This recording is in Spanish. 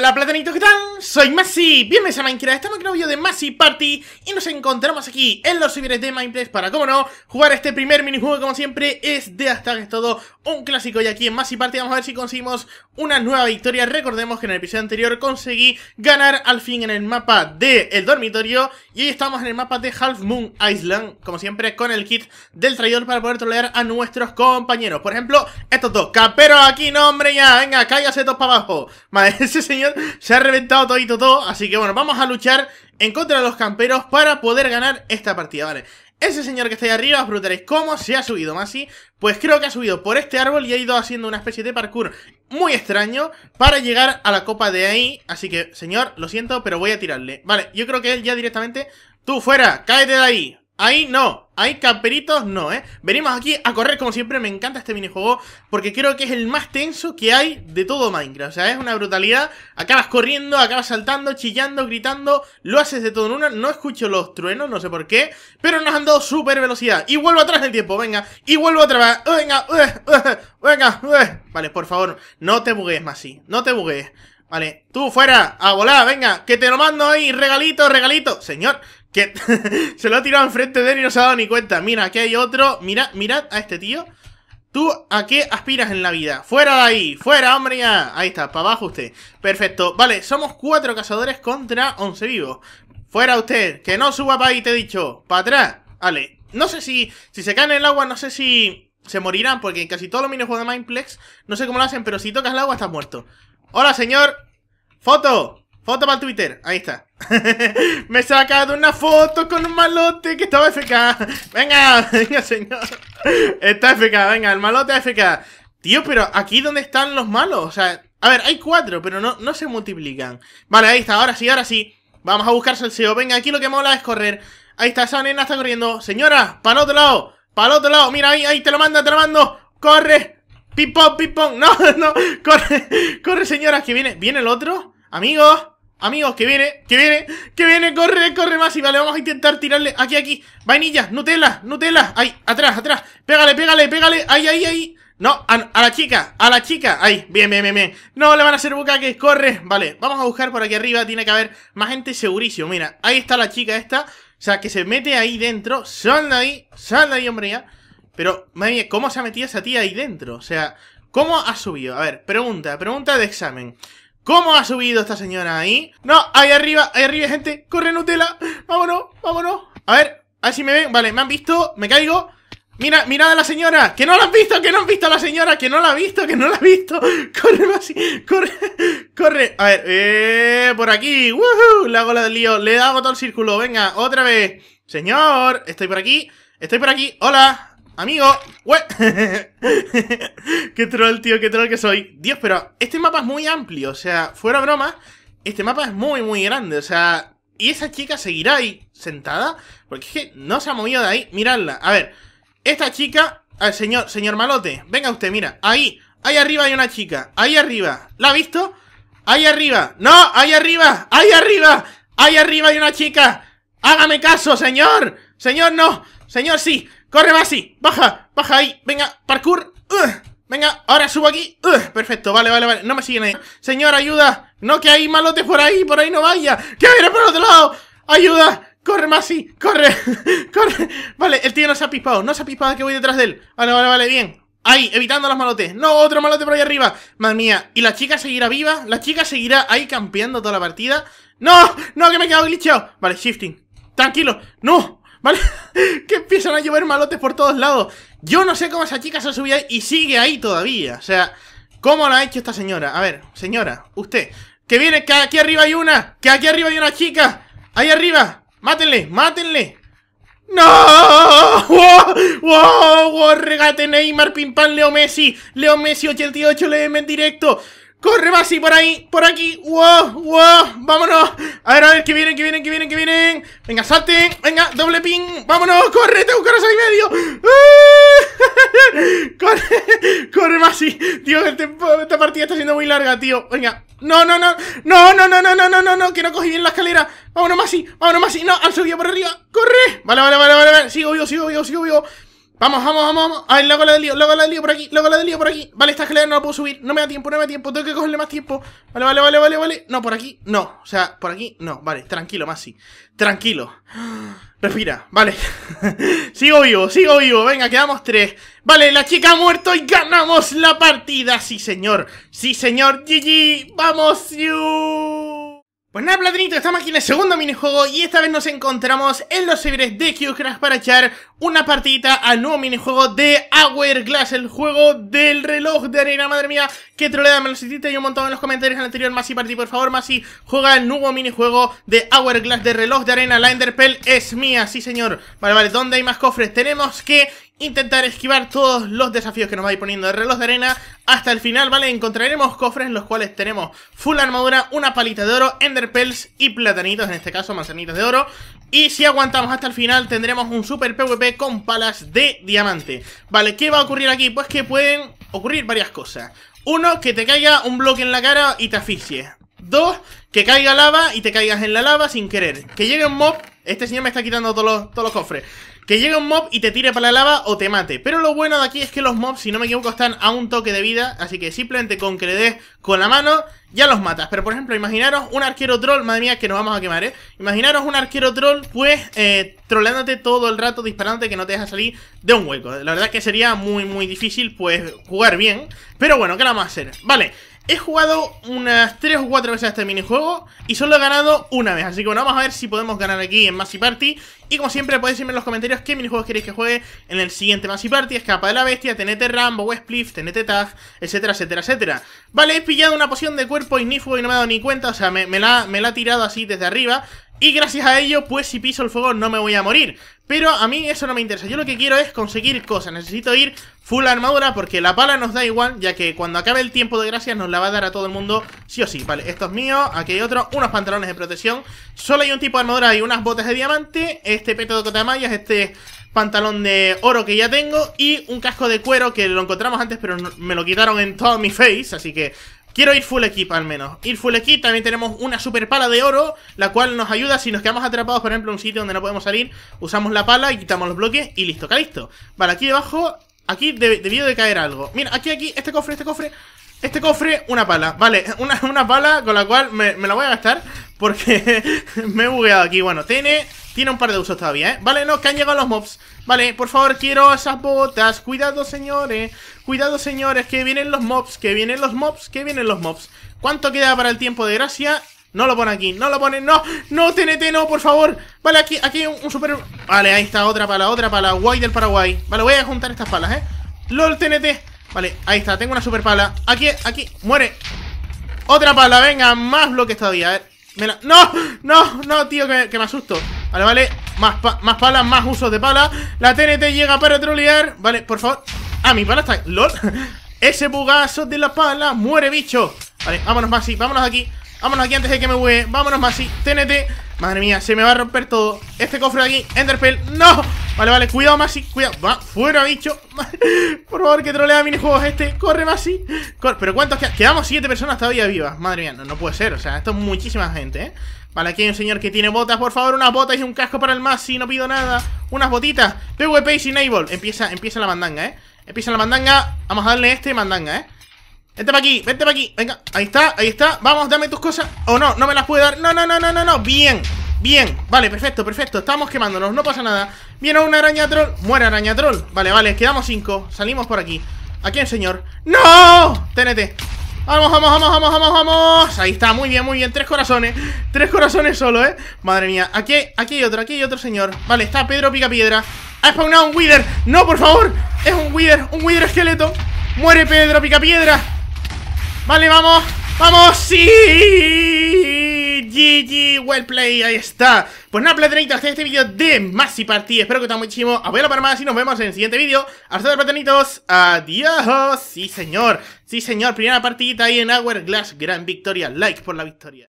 La platanito, que tal? Soy Masi, bienvenidos a Minecraft, estamos en un video de Masi Party y nos encontramos aquí en los civiles de Minecraft para, como no, jugar este primer minijuego como siempre es de hasta que es todo un clásico y aquí en Masi Party vamos a ver si conseguimos una nueva victoria, recordemos que en el episodio anterior conseguí ganar al fin en el mapa del El dormitorio y hoy estamos en el mapa de Half Moon Island, como siempre con el kit del traidor para poder trolear a nuestros compañeros, por ejemplo, estos dos, caperos aquí, no hombre ya, venga, cállase dos para abajo, madre, ese señor se ha reventado y todo, así que bueno, vamos a luchar en contra de los camperos para poder ganar esta partida, ¿vale? Ese señor que está ahí arriba, os preguntaréis cómo se ha subido Masi. Pues creo que ha subido por este árbol y ha ido haciendo una especie de parkour muy extraño para llegar a la copa de ahí. Así que, señor, lo siento, pero voy a tirarle. Vale, yo creo que él ya directamente... ¡Tú fuera! ¡Cáete de ahí! ¡Ahí no! Hay camperitos, no, ¿eh? Venimos aquí a correr, como siempre, me encanta este minijuego porque creo que es el más tenso que hay de todo Minecraft. O sea, es una brutalidad. Acabas corriendo, acabas saltando, chillando, gritando, lo haces de todo en una. No escucho los truenos, no sé por qué, pero nos han dado súper velocidad. Y vuelvo atrás en el tiempo, venga, y vuelvo atrás, ¡eh, venga, eh, eh, venga, venga. Vale, por favor, no te buguees, sí no te buguees. Vale, tú fuera, a volar, venga, que te lo mando ahí, regalito, regalito. Señor, que se lo ha tirado enfrente de él y no se ha dado ni cuenta. Mira, aquí hay otro. Mira, mirad a este tío. ¿Tú a qué aspiras en la vida? ¡Fuera de ahí! ¡Fuera, hombre ya! Ahí está, para abajo usted. Perfecto. Vale, somos cuatro cazadores contra once vivos. ¡Fuera usted! ¡Que no suba para ahí, te he dicho! ¡Para atrás! Vale. No sé si... Si se caen en el agua, no sé si... Se morirán, porque casi todos los minijuegos de Mindplex... No sé cómo lo hacen, pero si tocas el agua estás muerto. ¡Hola, señor! ¡Foto! Foto para Twitter, ahí está. Me he sacado una foto con un malote que estaba FK. Venga, venga, señor. Está FK, venga, el malote FK. Tío, pero aquí donde están los malos. O sea, a ver, hay cuatro, pero no, no se multiplican. Vale, ahí está, ahora sí, ahora sí. Vamos a buscar salseo. Venga, aquí lo que mola es correr. Ahí está, esa nena está corriendo. Señora, para el otro lado, para el otro lado. Mira, ahí, ahí, te lo manda, te lo mando. Corre, pipón, pipón. No, no, corre, corre, señora, que viene, viene el otro. amigo Amigos, que viene, que viene, que viene, corre, corre más Y vale, vamos a intentar tirarle aquí, aquí Vainilla, Nutella, Nutella Ahí, atrás, atrás Pégale, pégale, pégale Ahí, ahí, ahí No, a, la chica, a la chica Ahí, bien, bien, bien, bien No, le van a hacer boca que corre Vale, vamos a buscar por aquí arriba Tiene que haber más gente segurísimo Mira, ahí está la chica esta O sea, que se mete ahí dentro Sal de ahí, sal de ahí, hombre, ya Pero, madre mía, ¿cómo se ha metido esa tía ahí dentro? O sea, ¿cómo ha subido? A ver, pregunta, pregunta de examen ¿Cómo ha subido esta señora ahí? No, ahí arriba, ahí arriba, gente. Corre, Nutella. Vámonos, vámonos. A ver, a ver si me ven. Vale, me han visto, me caigo. Mira, mira a la señora, que no la han visto, que no han visto a la señora, que no la ha visto, que no la ha visto. Corre, más, corre, corre. A ver, eh, por aquí, ¡Woohoo! le hago la del lío, le hago todo el círculo, venga, otra vez. Señor, estoy por aquí, estoy por aquí, hola, amigo. qué troll, tío, qué troll que soy. Dios, pero este mapa es muy amplio. O sea, fuera broma, este mapa es muy, muy grande. O sea, y esa chica seguirá ahí sentada. Porque es que no se ha movido de ahí. Miradla. A ver, esta chica... Ah, señor, señor malote. Venga usted, mira. Ahí, ahí arriba hay una chica. Ahí arriba. ¿La ha visto? Ahí arriba. No, ahí arriba. Ahí arriba. Ahí arriba hay una chica. Hágame caso, señor. Señor, no. Señor, sí. ¡Corre, Masi! ¡Baja! ¡Baja ahí! ¡Venga! ¡Parkour! Uh, ¡Venga! ¡Ahora subo aquí! Uh, perfecto, vale, vale, vale. No me siguen ahí. Señor, ayuda. No, que hay malotes por ahí. Por ahí no vaya. ¡Que viene por el otro lado! ¡Ayuda! ¡Corre, Masi! ¡Corre! ¡Corre! Vale, el tío no se ha pispado. No se ha pispado que voy detrás de él. Vale, vale, vale, bien. Ahí, evitando los malotes. No, otro malote por ahí arriba. Madre mía. ¿Y la chica seguirá viva? ¿La chica seguirá ahí campeando toda la partida? ¡No! ¡No, que me he quedado glitchado! Vale, shifting. Tranquilo. ¡No! Vale. que empiezan a llover malotes por todos lados. Yo no sé cómo esa chica se ahí y sigue ahí todavía. O sea, ¿cómo la ha hecho esta señora? A ver, señora, usted. Que viene, que aquí arriba hay una. Que aquí arriba hay una chica. Ahí arriba. Mátenle, mátenle. ¡No! ¡Wow! ¡Wow! ¡Wow! ¡Regate Neymar, Pimpán, Leo Messi! ¡Leo Messi 88 le en directo! ¡Corre, Masi, ¡Por ahí! ¡Por aquí! ¡Wow! ¡Wow! ¡Vámonos! A ver, a ver, que vienen, que vienen, que vienen, que vienen. Venga, salten. Venga, doble ping. ¡Vámonos! ¡Corre! ¡Tengo corazón y medio! ¡Corre! ¡Corre, Masi! Tío, esta partida está siendo muy larga, tío. Venga. No, no, no. No, no, no, no, no, no, no, no. Que no cogí bien la escalera. Vámonos, Masi. Vámonos, Masi. No, al subido por arriba. ¡Corre! Vale, vale, vale, vale. vale. Sigo vivo, sigo vivo, sigo vivo. Vamos, vamos, vamos, vamos. Ay, luego la lío, luego la lío por aquí, luego la lío por aquí. Vale, esta escalera no la puedo subir. No me da tiempo, no me da tiempo. Tengo que cogerle más tiempo. Vale, vale, vale, vale, vale. No, por aquí, no. O sea, por aquí, no. Vale, tranquilo, más sí Tranquilo. Respira, vale. sigo vivo, sigo vivo. Venga, quedamos tres. Vale, la chica ha muerto y ganamos la partida. Sí, señor. Sí, señor. GG. Vamos, you. Pues nada, Platinito, estamos aquí en el segundo minijuego y esta vez nos encontramos en los seguidores de q para echar una partidita al nuevo minijuego de Hourglass, el juego del reloj de arena, madre mía, que troleada, me lo hiciste y un montón en los comentarios en anterior, Masi por favor, Masi, juega al nuevo minijuego de Hourglass de reloj de arena, la Enderpell es mía, sí señor, vale, vale, ¿dónde hay más cofres? Tenemos que intentar esquivar todos los desafíos que nos vais poniendo el reloj de arena hasta el final, ¿vale? Encontraremos cofres en los cuales tenemos full armadura, una palita de oro, pearls y platanitos, en este caso manzanitas de oro. Y si aguantamos hasta el final tendremos un super PvP con palas de diamante. Vale, ¿qué va a ocurrir aquí? Pues que pueden ocurrir varias cosas. Uno, que te caiga un bloque en la cara y te asfixie. Dos, que caiga lava y te caigas en la lava sin querer. Que llegue un mob... Este señor me está quitando todos todos los cofres. Que llegue un mob y te tire para la lava o te mate. Pero lo bueno de aquí es que los mobs, si no me equivoco, están a un toque de vida. Así que simplemente con que le des con la mano, ya los matas. Pero por ejemplo, imaginaros un arquero troll. Madre mía, que nos vamos a quemar, ¿eh? Imaginaros un arquero troll, pues, eh, todo el rato, disparándote que no te deja salir de un hueco. La verdad que sería muy, muy difícil, pues, jugar bien. Pero bueno, ¿qué vamos a hacer? Vale. He jugado unas 3 o 4 veces a este minijuego y solo he ganado una vez. Así que bueno, vamos a ver si podemos ganar aquí en Massy Party. Y como siempre, podéis decirme en los comentarios qué minijuegos queréis que juegue en el siguiente Massy Party. Escapa de la Bestia, Tenete Rambo, Westpliff, Tenete Tag, etcétera, etcétera, etcétera. Vale, he pillado una poción de cuerpo ignífugo y no me he dado ni cuenta. O sea, me, la, me la ha tirado así desde arriba. Y gracias a ello, pues si piso el fuego no me voy a morir Pero a mí eso no me interesa Yo lo que quiero es conseguir cosas Necesito ir full armadura porque la pala nos da igual Ya que cuando acabe el tiempo de gracias nos la va a dar a todo el mundo Sí o sí, vale, esto es mío Aquí hay otro, unos pantalones de protección Solo hay un tipo de armadura y unas botas de diamante Este peto de mallas, este pantalón de oro que ya tengo Y un casco de cuero que lo encontramos antes pero me lo quitaron en todo mi face Así que Quiero ir full equip al menos Ir full equip, también tenemos una super pala de oro La cual nos ayuda si nos quedamos atrapados Por ejemplo en un sitio donde no podemos salir Usamos la pala y quitamos los bloques y listo, listo Vale, aquí debajo, aquí debió de caer algo Mira, aquí, aquí, este cofre, este cofre este cofre, una pala, vale, una, pala con la cual me, me, la voy a gastar porque me he bugueado aquí. Bueno, tiene, tiene un par de usos todavía, ¿eh? Vale, no, que han llegado los mobs. Vale, por favor, quiero esas botas. Cuidado, señores. Cuidado, señores, que vienen los mobs, que vienen los mobs, que vienen los mobs. ¿Cuánto queda para el tiempo de gracia? No lo pone aquí, no lo pone, no, no, TNT, no, por favor Vale, aquí, aquí un, super... Vale, ahí está, otra pala, otra pala, guay del Paraguay Vale, voy a juntar estas palas, eh LOL, TNT, vale, ahí está, tengo una super pala Aquí, aquí, muere Otra pala, venga, más bloques todavía, eh. ¡No! ¡No! ¡No, tío! Que, me asusto Vale, vale Más, más palas, más usos de pala La TNT llega para trolear Vale, por favor Ah, mi pala está... ¡Lol! Ese bugazo de la pala Muere, bicho Vale, vámonos más Vámonos aquí Vámonos aquí antes de que me hueve Vámonos más TNT Madre mía, se me va a romper todo Este cofre de aquí Enderpell ¡No! Vale, vale, cuidado, Masi, cuidado. Va, fuera, bicho. Por favor, que trolea minijuegos este. Corre, Masi. Corre. Pero ¿cuántos quedan? Quedamos siete personas todavía vivas. Madre mía, no, puede ser. O sea, esto es muchísima gente, ¿eh? Vale, aquí hay un señor que tiene botas. Por favor, unas botas y un casco para el Masi. No pido nada. Unas botitas. PvP y enable. Empieza, empieza la mandanga, ¿eh? Empieza la mandanga. Vamos a darle este mandanga, ¿eh? Vente para aquí, vente para aquí. Venga, ahí está, ahí está. Vamos, dame tus cosas. O oh, no, no me las puede dar. No, no, no, no, no, no. Bien. Bien, vale, perfecto, perfecto Estamos quemándonos, no pasa nada Viene una araña troll, muere araña troll Vale, vale, quedamos cinco, salimos por aquí aquí quién, señor? ¡No! TNT Vamos, vamos, vamos, vamos, vamos, vamos Ahí está, muy bien, muy bien, tres corazones Tres corazones solo, ¿eh? Madre mía, aquí, aquí hay otro, aquí hay otro señor Vale, está Pedro Picapiedra Ha spawnado un Wither, no, por favor Es un Wither, un Wither esqueleto Muere Pedro Piedra Vale, vamos, vamos, sí GG, well play, ahí está Pues nada, platanitos, hasta este vídeo de y Party Espero que os muchísimo, Abuelo para más y nos vemos en el siguiente vídeo Hasta luego platanitos, adiós Sí señor, sí señor, primera partidita ahí en Hourglass Gran victoria, like por la victoria